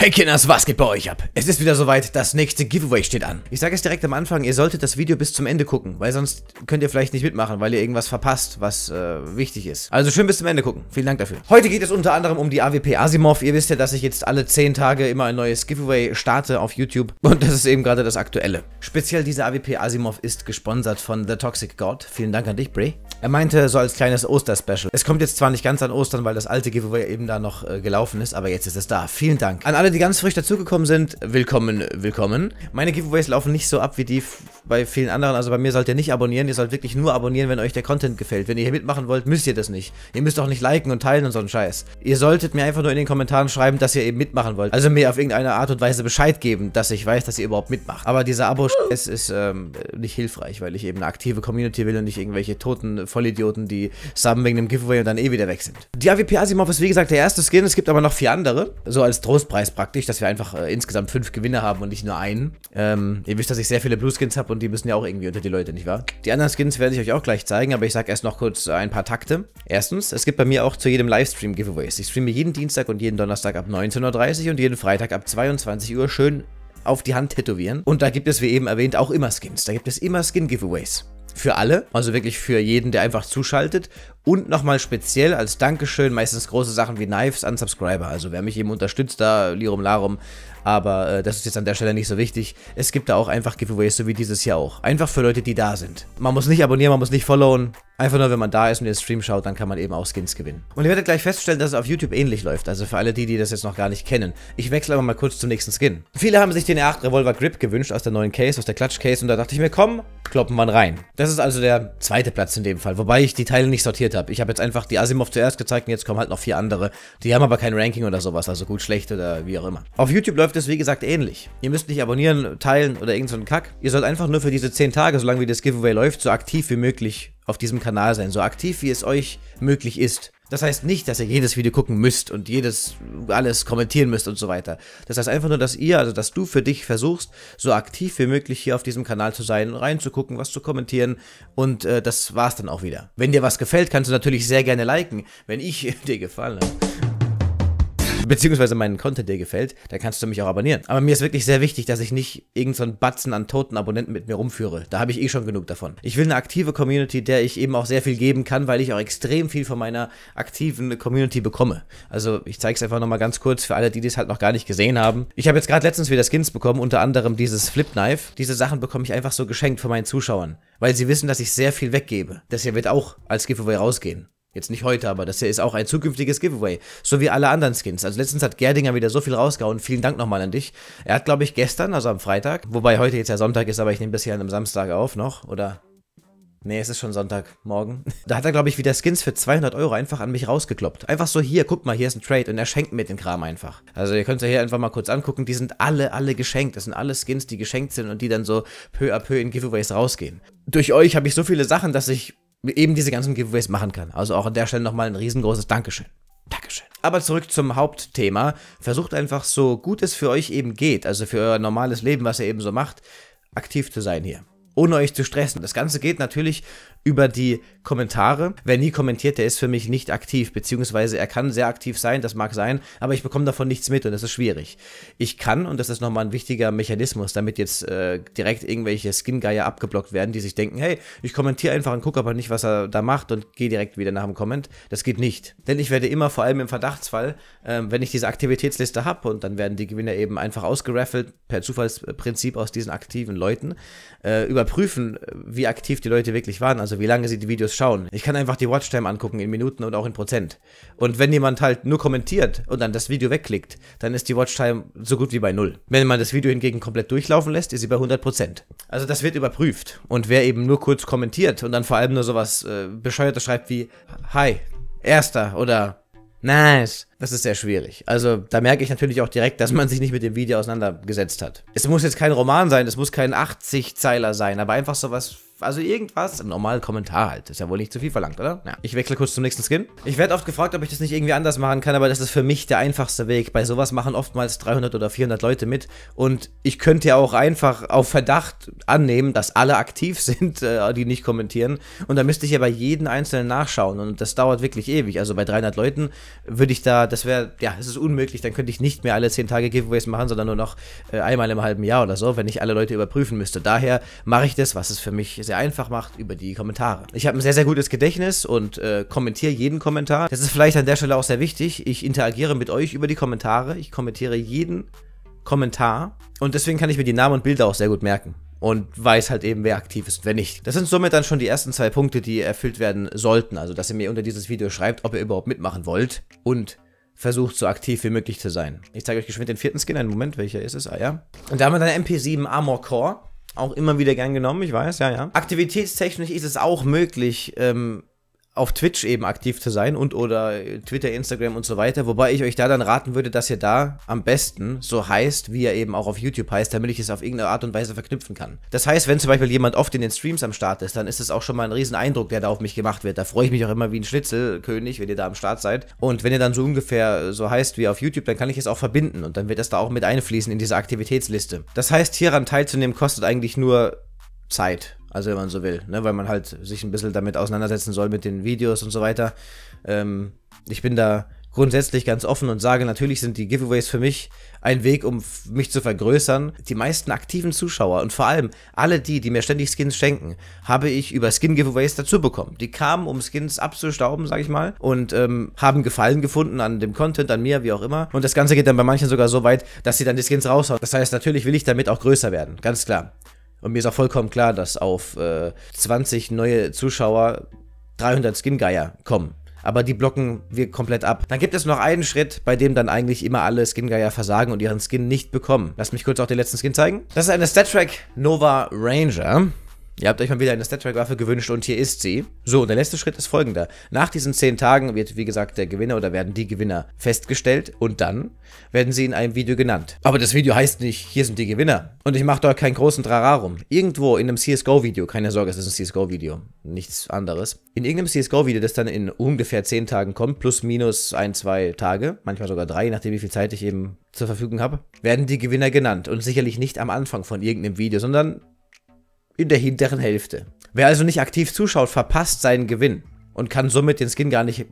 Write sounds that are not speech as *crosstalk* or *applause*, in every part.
Hey Kinders, was geht bei euch ab? Es ist wieder soweit, das nächste Giveaway steht an. Ich sage es direkt am Anfang, ihr solltet das Video bis zum Ende gucken, weil sonst könnt ihr vielleicht nicht mitmachen, weil ihr irgendwas verpasst, was äh, wichtig ist. Also schön bis zum Ende gucken. Vielen Dank dafür. Heute geht es unter anderem um die AWP Asimov. Ihr wisst ja, dass ich jetzt alle 10 Tage immer ein neues Giveaway starte auf YouTube und das ist eben gerade das aktuelle. Speziell diese AWP Asimov ist gesponsert von The Toxic God. Vielen Dank an dich, Bray. Er meinte, so als kleines Osterspecial. Es kommt jetzt zwar nicht ganz an Ostern, weil das alte Giveaway eben da noch äh, gelaufen ist, aber jetzt ist es da. Vielen Dank. An alle, die ganz frisch dazugekommen sind, willkommen, willkommen. Meine Giveaways laufen nicht so ab wie die bei vielen anderen, also bei mir sollt ihr nicht abonnieren, ihr sollt wirklich nur abonnieren, wenn euch der Content gefällt. Wenn ihr hier mitmachen wollt, müsst ihr das nicht. Ihr müsst auch nicht liken und teilen und so einen Scheiß. Ihr solltet mir einfach nur in den Kommentaren schreiben, dass ihr eben mitmachen wollt. Also mir auf irgendeine Art und Weise Bescheid geben, dass ich weiß, dass ihr überhaupt mitmacht. Aber dieser Abo-Scheiß ist ähm, nicht hilfreich, weil ich eben eine aktive Community will und nicht irgendwelche toten Vollidioten, die zusammen wegen dem Giveaway und dann eh wieder weg sind. Die AWP Asimov ist wie gesagt der erste Skin, es gibt aber noch vier andere. So als Trostpreis praktisch, dass wir einfach äh, insgesamt fünf Gewinner haben und nicht nur einen. Ähm, ihr wisst, dass ich sehr viele Blue Skins habe und die müssen ja auch irgendwie unter die Leute, nicht wahr? Die anderen Skins werde ich euch auch gleich zeigen, aber ich sage erst noch kurz ein paar Takte. Erstens, es gibt bei mir auch zu jedem Livestream Giveaways. Ich streame jeden Dienstag und jeden Donnerstag ab 19.30 Uhr und jeden Freitag ab 22 Uhr schön auf die Hand tätowieren. Und da gibt es, wie eben erwähnt, auch immer Skins. Da gibt es immer Skin-Giveaways für alle, also wirklich für jeden, der einfach zuschaltet. Und nochmal speziell als Dankeschön meistens große Sachen wie Knives an Subscriber. Also wer mich eben unterstützt, da Lirum Larum. Aber äh, das ist jetzt an der Stelle nicht so wichtig. Es gibt da auch einfach Giveaways, so wie dieses hier auch. Einfach für Leute, die da sind. Man muss nicht abonnieren, man muss nicht followen. Einfach nur, wenn man da ist und den Stream schaut, dann kann man eben auch Skins gewinnen. Und ihr werdet gleich feststellen, dass es auf YouTube ähnlich läuft. Also für alle die, die das jetzt noch gar nicht kennen. Ich wechsle aber mal kurz zum nächsten Skin. Viele haben sich den R8 Revolver Grip gewünscht aus der neuen Case, aus der Clutch Case. Und da dachte ich mir, komm, kloppen wir rein. Das ist also der zweite Platz in dem Fall. Wobei ich die Teile nicht sortiert habe. Ich habe jetzt einfach die Asimov zuerst gezeigt und jetzt kommen halt noch vier andere. Die haben aber kein Ranking oder sowas. Also gut, schlecht oder wie auch immer. Auf YouTube läuft es wie gesagt ähnlich. Ihr müsst nicht abonnieren, teilen oder irgendeinen so Kack. Ihr sollt einfach nur für diese 10 Tage, solange wie das Giveaway läuft, so aktiv wie möglich auf diesem Kanal sein, so aktiv wie es euch möglich ist. Das heißt nicht, dass ihr jedes Video gucken müsst und jedes alles kommentieren müsst und so weiter. Das heißt einfach nur, dass ihr, also dass du für dich versuchst, so aktiv wie möglich hier auf diesem Kanal zu sein, reinzugucken, was zu kommentieren und äh, das war's dann auch wieder. Wenn dir was gefällt, kannst du natürlich sehr gerne liken, wenn ich *laughs* dir gefallen habe beziehungsweise meinen Content dir gefällt, dann kannst du mich auch abonnieren. Aber mir ist wirklich sehr wichtig, dass ich nicht irgendeinen so Batzen an toten Abonnenten mit mir rumführe. Da habe ich eh schon genug davon. Ich will eine aktive Community, der ich eben auch sehr viel geben kann, weil ich auch extrem viel von meiner aktiven Community bekomme. Also ich zeige es einfach nochmal ganz kurz für alle, die das halt noch gar nicht gesehen haben. Ich habe jetzt gerade letztens wieder Skins bekommen, unter anderem dieses Flipknife. Diese Sachen bekomme ich einfach so geschenkt von meinen Zuschauern, weil sie wissen, dass ich sehr viel weggebe. Das hier wird auch als Giveaway rausgehen jetzt nicht heute, aber das hier ist auch ein zukünftiges Giveaway, so wie alle anderen Skins. Also letztens hat Gerdinger wieder so viel rausgehauen, vielen Dank nochmal an dich. Er hat, glaube ich, gestern, also am Freitag, wobei heute jetzt ja Sonntag ist, aber ich nehme das hier an Samstag auf noch, oder Nee, es ist schon Sonntagmorgen. *laughs* Da hat er, glaube ich, wieder Skins für 200 Euro einfach an mich rausgekloppt. Einfach so, hier, guck mal, hier ist ein Trade und er schenkt mir den Kram einfach. Also ihr könnt es ja hier einfach mal kurz angucken, die sind alle, alle geschenkt. Das sind alle Skins, die geschenkt sind und die dann so peu à peu in Giveaways rausgehen. Durch euch habe ich so viele Sachen, dass ich eben diese ganzen Giveaways machen kann. Also auch an der Stelle nochmal ein riesengroßes Dankeschön. Dankeschön. Aber zurück zum Hauptthema. Versucht einfach so gut es für euch eben geht, also für euer normales Leben, was ihr eben so macht, aktiv zu sein hier ohne euch zu stressen. Das Ganze geht natürlich über die Kommentare. Wer nie kommentiert, der ist für mich nicht aktiv, beziehungsweise er kann sehr aktiv sein, das mag sein, aber ich bekomme davon nichts mit und das ist schwierig. Ich kann, und das ist nochmal ein wichtiger Mechanismus, damit jetzt äh, direkt irgendwelche Skin-Geier abgeblockt werden, die sich denken, hey, ich kommentiere einfach und gucke aber nicht, was er da macht und gehe direkt wieder nach dem Comment. Das geht nicht. Denn ich werde immer, vor allem im Verdachtsfall, äh, wenn ich diese Aktivitätsliste habe und dann werden die Gewinner eben einfach ausgeraffelt, per Zufallsprinzip aus diesen aktiven Leuten, äh, überprüfen, wie aktiv die Leute wirklich waren. Also wie lange sie die Videos schauen. Ich kann einfach die Watchtime angucken in Minuten und auch in Prozent. Und wenn jemand halt nur kommentiert und dann das Video wegklickt, dann ist die Watchtime so gut wie bei null. Wenn man das Video hingegen komplett durchlaufen lässt, ist sie bei 100 Prozent. Also das wird überprüft. Und wer eben nur kurz kommentiert und dann vor allem nur sowas äh, Bescheuertes schreibt wie Hi, Erster oder Nice. Das ist sehr schwierig. Also da merke ich natürlich auch direkt, dass man sich nicht mit dem Video auseinandergesetzt hat. Es muss jetzt kein Roman sein, es muss kein 80-Zeiler sein, aber einfach sowas also irgendwas, im normalen Kommentar halt. Ist ja wohl nicht zu viel verlangt, oder? Ja. Ich wechsle kurz zum nächsten Skin. Ich werde oft gefragt, ob ich das nicht irgendwie anders machen kann, aber das ist für mich der einfachste Weg. Bei sowas machen oftmals 300 oder 400 Leute mit und ich könnte ja auch einfach auf Verdacht annehmen, dass alle aktiv *laughs* sind, äh, die nicht kommentieren und dann müsste ich ja bei jedem Einzelnen nachschauen und das dauert wirklich ewig. Also bei 300 Leuten würde ich da, das wäre, ja, es ist unmöglich, dann könnte ich nicht mehr alle 10 Tage Giveaways machen, sondern nur noch äh, einmal im halben Jahr oder so, wenn ich alle Leute überprüfen müsste. Daher mache ich das, was es für mich ist sehr einfach macht, über die Kommentare. Ich habe ein sehr, sehr gutes Gedächtnis und äh, kommentiere jeden Kommentar. Das ist vielleicht an der Stelle auch sehr wichtig. Ich interagiere mit euch über die Kommentare. Ich kommentiere jeden Kommentar und deswegen kann ich mir die Namen und Bilder auch sehr gut merken und weiß halt eben, wer aktiv ist und wer nicht. Das sind somit dann schon die ersten zwei Punkte, die erfüllt werden sollten. Also, dass ihr mir unter dieses Video schreibt, ob ihr überhaupt mitmachen wollt und versucht, so aktiv wie möglich zu sein. Ich zeige euch geschwind den vierten Skin. Einen Moment, welcher ist es? Ah ja. Und da haben wir dann MP7 Armor Core auch immer wieder gern genommen, ich weiß, ja, ja. Aktivitätstechnisch ist es auch möglich, ähm, auf Twitch eben aktiv zu sein und oder Twitter, Instagram und so weiter. Wobei ich euch da dann raten würde, dass ihr da am besten so heißt, wie ihr eben auch auf YouTube heißt, damit ich es auf irgendeine Art und Weise verknüpfen kann. Das heißt, wenn zum Beispiel jemand oft in den Streams am Start ist, dann ist es auch schon mal ein riesen Eindruck, der da auf mich gemacht wird. Da freue ich mich auch immer wie ein Schnitzelkönig, wenn ihr da am Start seid. Und wenn ihr dann so ungefähr so heißt wie auf YouTube, dann kann ich es auch verbinden und dann wird das da auch mit einfließen in diese Aktivitätsliste. Das heißt, hieran teilzunehmen kostet eigentlich nur Zeit, also wenn man so will, ne? weil man halt sich ein bisschen damit auseinandersetzen soll mit den Videos und so weiter. Ähm, ich bin da grundsätzlich ganz offen und sage, natürlich sind die Giveaways für mich ein Weg, um mich zu vergrößern. Die meisten aktiven Zuschauer und vor allem alle die, die mir ständig Skins schenken, habe ich über Skin-Giveaways dazu bekommen. Die kamen, um Skins abzustauben, sag ich mal, und ähm, haben Gefallen gefunden an dem Content, an mir, wie auch immer. Und das Ganze geht dann bei manchen sogar so weit, dass sie dann die Skins raushauen. Das heißt, natürlich will ich damit auch größer werden, ganz klar. Und mir ist auch vollkommen klar, dass auf äh, 20 neue Zuschauer 300 Skin-Geier kommen. Aber die blocken wir komplett ab. Dann gibt es noch einen Schritt, bei dem dann eigentlich immer alle Skin-Geier versagen und ihren Skin nicht bekommen. Lass mich kurz auch den letzten Skin zeigen. Das ist eine Star Trek Nova Ranger. Ihr habt euch mal wieder eine Stat-Track-Waffe gewünscht und hier ist sie. So, und der letzte Schritt ist folgender. Nach diesen zehn Tagen wird, wie gesagt, der Gewinner oder werden die Gewinner festgestellt und dann werden sie in einem Video genannt. Aber das Video heißt nicht, hier sind die Gewinner. Und ich mache da keinen großen Trararum. Irgendwo in einem CSGO-Video, keine Sorge, es ist ein CSGO-Video, nichts anderes. In irgendeinem CSGO-Video, das dann in ungefähr zehn Tagen kommt, plus minus ein, zwei Tage, manchmal sogar drei, je nachdem wie viel Zeit ich eben zur Verfügung habe, werden die Gewinner genannt. Und sicherlich nicht am Anfang von irgendeinem Video, sondern in der hinteren Hälfte. Wer also nicht aktiv zuschaut, verpasst seinen Gewinn und kann somit den Skin gar nicht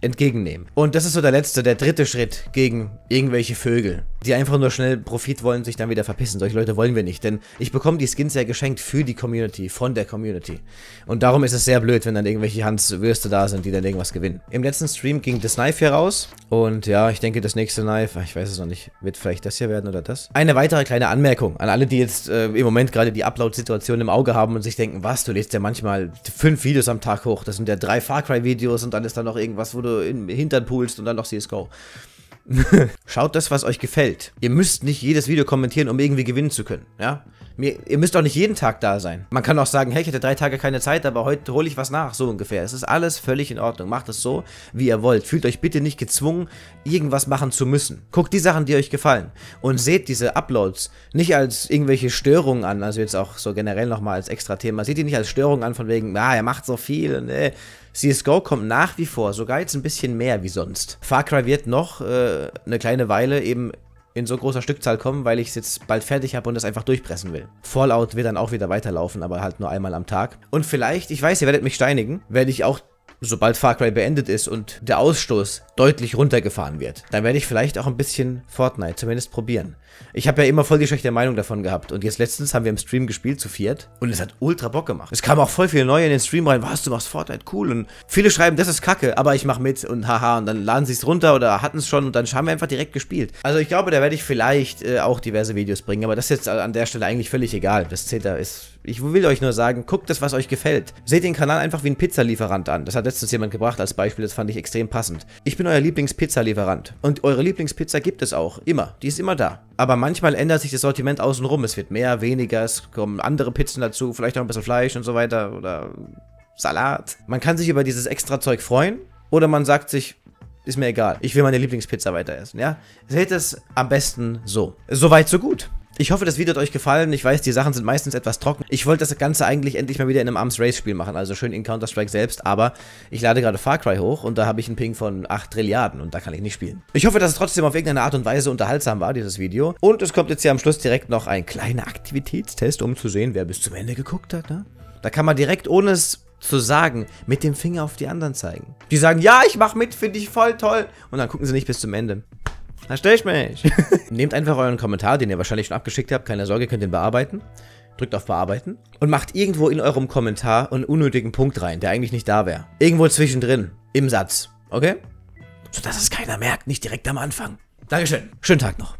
entgegennehmen. Und das ist so der letzte, der dritte Schritt gegen irgendwelche Vögel, die einfach nur schnell Profit wollen, sich dann wieder verpissen. Solche Leute wollen wir nicht, denn ich bekomme die Skins ja geschenkt für die Community, von der Community. Und darum ist es sehr blöd, wenn dann irgendwelche Hans-Würste da sind, die dann irgendwas gewinnen. Im letzten Stream ging das Knife hier raus und ja, ich denke, das nächste Knife, ich weiß es noch nicht, wird vielleicht das hier werden oder das. Eine weitere kleine Anmerkung an alle, die jetzt äh, im Moment gerade die Upload-Situation im Auge haben und sich denken, was, du lädst ja manchmal fünf Videos am Tag hoch, das sind ja drei drei Far Cry-Videos und dann ist da noch irgendwas, wo du im hintern pulst und dann noch CSGO. *laughs* Schaut das, was euch gefällt. Ihr müsst nicht jedes Video kommentieren, um irgendwie gewinnen zu können, ja? Mir, ihr müsst auch nicht jeden Tag da sein. Man kann auch sagen, hey, ich hatte drei Tage keine Zeit, aber heute hole ich was nach, so ungefähr. Es ist alles völlig in Ordnung. Macht es so, wie ihr wollt. Fühlt euch bitte nicht gezwungen, irgendwas machen zu müssen. Guckt die Sachen, die euch gefallen. Und seht diese Uploads nicht als irgendwelche Störungen an, also jetzt auch so generell nochmal als extra Thema. Seht die nicht als Störungen an, von wegen, ah, er macht so viel und äh, CSGO kommt nach wie vor, sogar jetzt ein bisschen mehr wie sonst. Far Cry wird noch äh, eine kleine Weile eben in so großer Stückzahl kommen, weil ich es jetzt bald fertig habe und das einfach durchpressen will. Fallout wird dann auch wieder weiterlaufen, aber halt nur einmal am Tag. Und vielleicht, ich weiß, ihr werdet mich steinigen, werde ich auch sobald Far Cry beendet ist und der Ausstoß deutlich runtergefahren wird, dann werde ich vielleicht auch ein bisschen Fortnite zumindest probieren. Ich habe ja immer voll die schlechte Meinung davon gehabt und jetzt letztens haben wir im Stream gespielt zu viert und es hat ultra Bock gemacht. Es kam auch voll viele neue in den Stream rein, was, du machst Fortnite, cool und viele schreiben, das ist kacke, aber ich mache mit und haha und dann laden sie es runter oder hatten es schon und dann haben wir einfach direkt gespielt. Also ich glaube, da werde ich vielleicht äh, auch diverse Videos bringen, aber das ist jetzt an der Stelle eigentlich völlig egal. Das Zeta ist ich will euch nur sagen, guckt das, was euch gefällt. Seht den Kanal einfach wie ein Pizzalieferant an. Das hat letztens jemand gebracht als Beispiel, das fand ich extrem passend. Ich bin euer Lieblingspizzalieferant. Und eure Lieblingspizza gibt es auch. Immer. Die ist immer da. Aber manchmal ändert sich das Sortiment außenrum. Es wird mehr, weniger, es kommen andere Pizzen dazu, vielleicht auch ein bisschen Fleisch und so weiter oder Salat. Man kann sich über dieses extra Zeug freuen oder man sagt sich, ist mir egal. Ich will meine Lieblingspizza weiter essen, ja? Seht es am besten so. Soweit, so gut. Ich hoffe, das Video hat euch gefallen. Ich weiß, die Sachen sind meistens etwas trocken. Ich wollte das Ganze eigentlich endlich mal wieder in einem Arms Race Spiel machen, also schön in Counter-Strike selbst, aber ich lade gerade Far Cry hoch und da habe ich einen Ping von 8 Trilliarden und da kann ich nicht spielen. Ich hoffe, dass es trotzdem auf irgendeine Art und Weise unterhaltsam war, dieses Video. Und es kommt jetzt hier am Schluss direkt noch ein kleiner Aktivitätstest, um zu sehen, wer bis zum Ende geguckt hat, ne? Da kann man direkt, ohne es zu sagen, mit dem Finger auf die anderen zeigen. Die sagen, ja, ich mach mit, finde ich voll toll. Und dann gucken sie nicht bis zum Ende ich mich? *laughs* Nehmt einfach euren Kommentar, den ihr wahrscheinlich schon abgeschickt habt, keine Sorge, könnt ihn bearbeiten. Drückt auf Bearbeiten und macht irgendwo in eurem Kommentar einen unnötigen Punkt rein, der eigentlich nicht da wäre. Irgendwo zwischendrin, im Satz, okay? Sodass es keiner merkt, nicht direkt am Anfang. Dankeschön, schönen Tag noch.